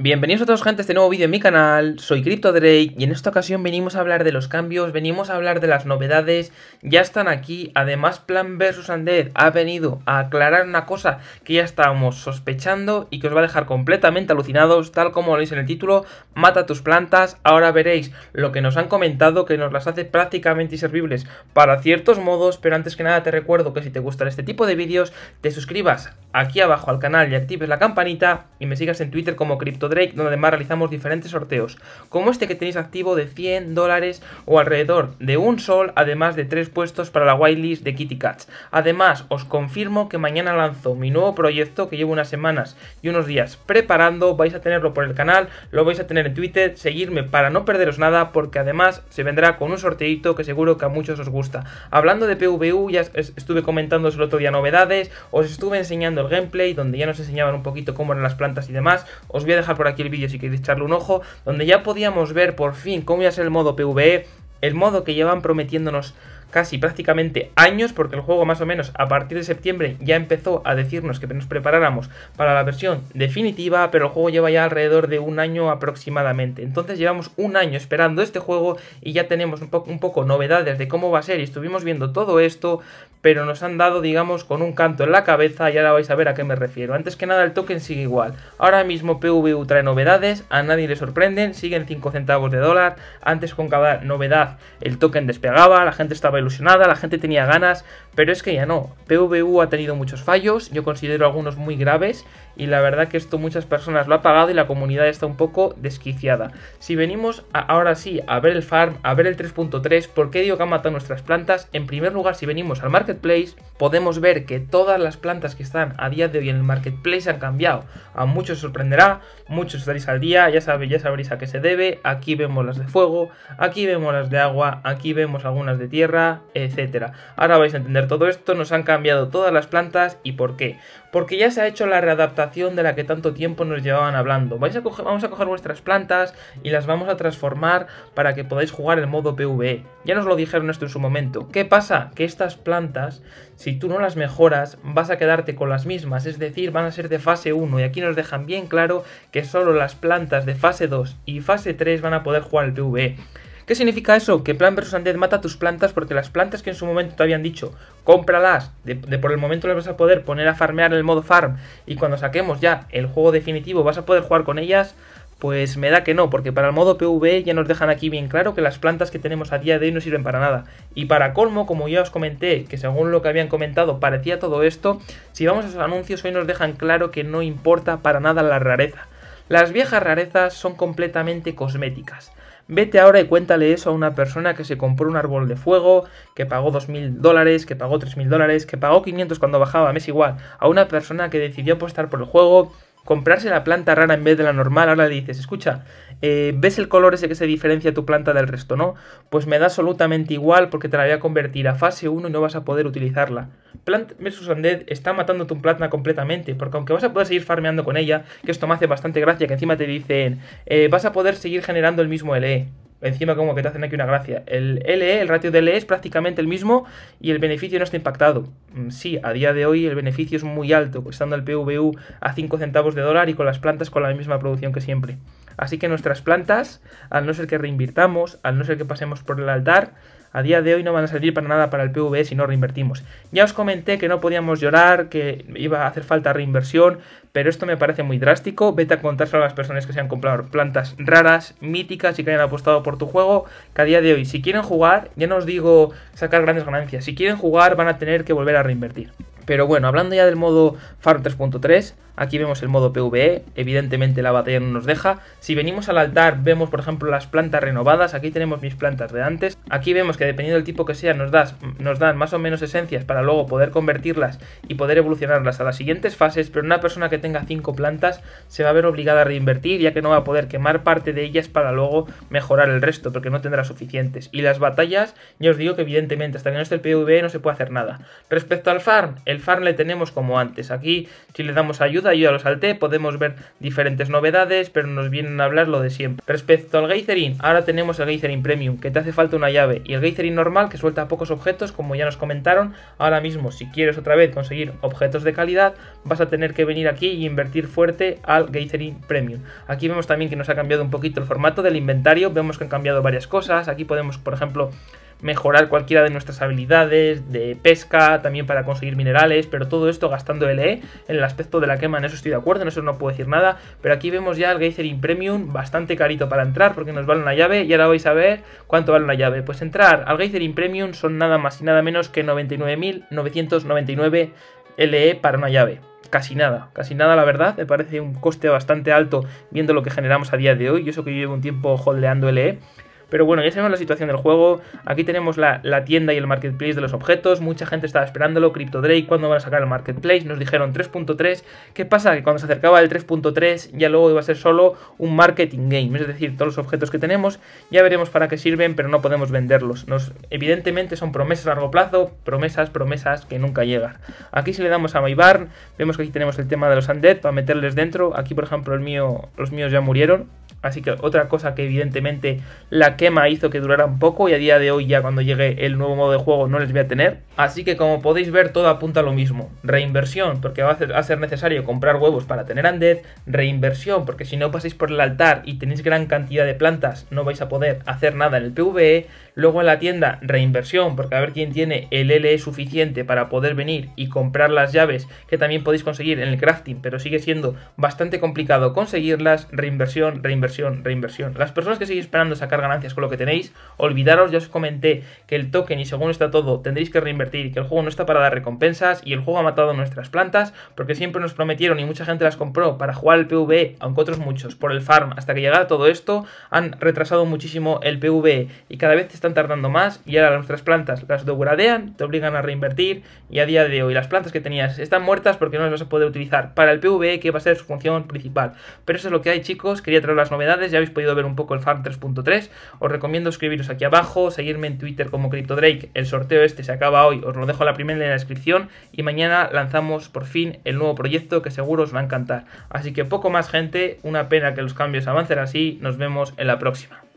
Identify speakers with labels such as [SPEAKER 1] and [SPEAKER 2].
[SPEAKER 1] Bienvenidos a todos gente a este nuevo vídeo en mi canal, soy CryptoDrake y en esta ocasión venimos a hablar de los cambios, venimos a hablar de las novedades, ya están aquí, además Plan vs Undead ha venido a aclarar una cosa que ya estábamos sospechando y que os va a dejar completamente alucinados, tal como lo veis en el título, mata tus plantas, ahora veréis lo que nos han comentado que nos las hace prácticamente inservibles para ciertos modos, pero antes que nada te recuerdo que si te gustan este tipo de vídeos, te suscribas aquí abajo al canal y actives la campanita y me sigas en Twitter como Crypto Drake, donde además realizamos diferentes sorteos, como este que tenéis activo de 100 dólares o alrededor de un sol, además de tres puestos para la whitelist de Kitty Cats. Además, os confirmo que mañana lanzo mi nuevo proyecto que llevo unas semanas y unos días preparando, vais a tenerlo por el canal, lo vais a tener en Twitter, seguirme para no perderos nada, porque además se vendrá con un sorteito que seguro que a muchos os gusta. Hablando de PVU, ya estuve comentando el otro día novedades, os estuve enseñando el gameplay, donde ya nos enseñaban un poquito cómo eran las plantas y demás, os voy a dejar por aquí el vídeo si queréis echarle un ojo, donde ya podíamos ver por fin cómo iba a ser el modo PvE, el modo que llevan prometiéndonos casi prácticamente años, porque el juego más o menos a partir de septiembre ya empezó a decirnos que nos preparáramos para la versión definitiva, pero el juego lleva ya alrededor de un año aproximadamente. Entonces llevamos un año esperando este juego y ya tenemos un, poco novedades de cómo va a ser y estuvimos viendo todo esto, pero nos han dado, digamos, con un canto en la cabeza y ahora vais a ver a qué me refiero. Antes que nada el token sigue igual. Ahora mismo PVU trae novedades, a nadie le sorprenden, siguen 5 centavos de dólar. Antes con cada novedad el token despegaba, la gente estaba ilusionada, la gente tenía ganas, pero es que ya no. PVU ha tenido muchos fallos, yo considero algunos muy graves y la verdad que esto muchas personas lo ha pagado y la comunidad está un poco desquiciada. Si venimos ahora sí a ver el farm, a ver el 3.3, ¿por qué digo que ha matado nuestras plantas? En primer lugar, si venimos al marketplace, podemos ver que todas las plantas que están a día de hoy en el marketplace han cambiado. A muchos os sorprenderá, muchos estaréis al día, ya, sabéis, ya sabréis a qué se debe. Aquí vemos las de fuego, aquí vemos las de agua, aquí vemos algunas de tierra, etcétera, Ahora vais a entender todo esto, nos han cambiado todas las plantas y por qué. Porque ya se ha hecho la readaptación de la que tanto tiempo nos llevaban hablando. Vais a vamos a coger vuestras plantas y las vamos a transformar para que podáis jugar el modo PvE. Ya nos lo dijeron esto en su momento. ¿Qué pasa? Que estas plantas, si tú no las mejoras, vas a quedarte con las mismas, es decir, van a ser de fase 1 y aquí nos dejan bien claro que solo las plantas de fase 2 y fase 3 van a poder jugar el PvE. ¿Qué significa eso? Que Plan vs. Undead mata tus plantas porque las plantas que en su momento te habían dicho, cómpralas, de, por el momento las vas a poder poner a farmear en el modo farm y cuando saquemos ya el juego definitivo vas a poder jugar con ellas, pues me da que no, porque para el modo PV ya nos dejan aquí bien claro que las plantas que tenemos a día de hoy no sirven para nada. Y para colmo, como ya os comenté, que según lo que habían comentado parecía todo esto, si vamos a los anuncios hoy nos dejan claro que no importa para nada la rareza. Las viejas rarezas son completamente cosméticas. Vete ahora y cuéntale eso a una persona que se compró un árbol de fuego, que pagó 2.000 dólares, que pagó 3.000 dólares, que pagó 500 cuando bajaba, me es igual. A una persona que decidió apostar por el juego, comprarse la planta rara en vez de la normal, ahora le dices, escucha, eh, ¿ves el color ese que se diferencia tu planta del resto? No, pues me da absolutamente igual porque te la voy a convertir a fase 1 y no vas a poder utilizarla. Plant vs. Undead está matando tu planta completamente, porque aunque vas a poder seguir farmeando con ella, que esto me hace bastante gracia, que encima te dicen, eh, vas a poder seguir generando el mismo LE. Encima como que te hacen aquí una gracia. El LE, el ratio de LE es prácticamente el mismo y el beneficio no está impactado. Mm, sí, a día de hoy el beneficio es muy alto, estando el PVU a 5 centavos de dólar y con las plantas con la misma producción que siempre. Así que nuestras plantas, al no ser que reinvirtamos, al no ser que pasemos por el altar, a día de hoy no van a servir para nada para el PVE si no reinvertimos. Ya os comenté que no podíamos llorar, que iba a hacer falta reinversión, pero esto me parece muy drástico. Vete a contárselo a las personas que se han comprado plantas raras, míticas y que hayan apostado por tu juego, que a día de hoy, si quieren jugar, ya no os digo sacar grandes ganancias, si quieren jugar van a tener que volver a reinvertir. Pero bueno, hablando ya del modo Farm 3.3, Aquí vemos el modo PvE, evidentemente la batalla no nos deja. Si venimos al altar vemos por ejemplo las plantas renovadas, aquí tenemos mis plantas de antes. Aquí vemos que dependiendo del tipo que sea nos, das, nos dan más o menos esencias para luego poder convertirlas y poder evolucionarlas a las siguientes fases, pero una persona que tenga 5 plantas se va a ver obligada a reinvertir ya que no va a poder quemar parte de ellas para luego mejorar el resto porque no tendrá suficientes. Y las batallas, ya os digo que evidentemente hasta que no esté el PvE no se puede hacer nada. Respecto al farm, el farm le tenemos como antes. Aquí si le damos ayuda yo ya lo salté, podemos ver diferentes novedades, pero nos vienen a hablar lo de siempre. Respecto al Gathering, ahora tenemos el Gathering Premium, que te hace falta una llave, y el Gathering normal, que suelta pocos objetos, como ya nos comentaron. Ahora mismo, si quieres otra vez conseguir objetos de calidad, vas a tener que venir aquí y invertir fuerte al Gathering Premium. Aquí vemos también que nos ha cambiado un poquito el formato del inventario, vemos que han cambiado varias cosas, aquí podemos, por ejemplo, mejorar cualquiera de nuestras habilidades de pesca, también para conseguir minerales, pero todo esto gastando LE. En el aspecto de la quema, en eso estoy de acuerdo, en eso no puedo decir nada. Pero aquí vemos ya el in Premium bastante carito para entrar porque nos vale una llave. Y ahora vais a ver cuánto vale una llave. Pues entrar al In Premium son nada más y nada menos que 99.999 LE para una llave casi nada, casi nada la verdad, me parece un coste bastante alto viendo lo que generamos a día de hoy, y eso que yo llevo un tiempo holdeando LE, pero bueno, ya sabemos la situación del juego. Aquí tenemos la, tienda y el marketplace de los objetos. Mucha gente estaba esperándolo. CryptoDrake, ¿cuándo van a sacar el marketplace? Nos dijeron 3.3. ¿Qué pasa? Que cuando se acercaba el 3.3 ya luego iba a ser solo un marketing game. Es decir, todos los objetos que tenemos ya veremos para qué sirven, pero no podemos venderlos. Nos, evidentemente son promesas a largo plazo, promesas, promesas que nunca llegan. Aquí si le damos a My Barn, vemos que aquí tenemos el tema de los undead para meterles dentro. Aquí, por ejemplo, el mío, los míos ya murieron. Así que otra cosa que evidentemente la quema hizo que durara un poco y a día de hoy ya cuando llegue el nuevo modo de juego no les voy a tener. Así que como podéis ver todo apunta a lo mismo. Reinversión porque va a ser necesario comprar huevos para tener undead. Reinversión porque si no pasáis por el altar y tenéis gran cantidad de plantas no vais a poder hacer nada en el PvE. Luego en la tienda reinversión porque a ver quién tiene el LE suficiente para poder venir y comprar las llaves que también podéis conseguir en el crafting pero sigue siendo bastante complicado conseguirlas. Reinversión, reinversión reinversión. Las personas que siguen esperando sacar ganancias con lo que tenéis, olvidaros, ya os comenté que el token y según está todo tendréis que reinvertir, que el juego no está para dar recompensas y el juego ha matado nuestras plantas porque siempre nos prometieron y mucha gente las compró para jugar el PvE, aunque otros muchos, por el farm. Hasta que llegara todo esto, han retrasado muchísimo el PvE y cada vez están tardando más y ahora nuestras plantas las degradean, te obligan a reinvertir y a día de hoy las plantas que tenías están muertas porque no las vas a poder utilizar para el PvE que va a ser su función principal. Pero eso es lo que hay chicos, quería traer las novedades, ya habéis podido ver un poco el farm 3.3. Os recomiendo escribiros aquí abajo, seguirme en Twitter como CryptoDrake. El sorteo este se acaba hoy, os lo dejo la primera en la descripción. Y mañana lanzamos por fin el nuevo proyecto que seguro os va a encantar. Así que poco más, gente. Una pena que los cambios avancen así. Nos vemos en la próxima.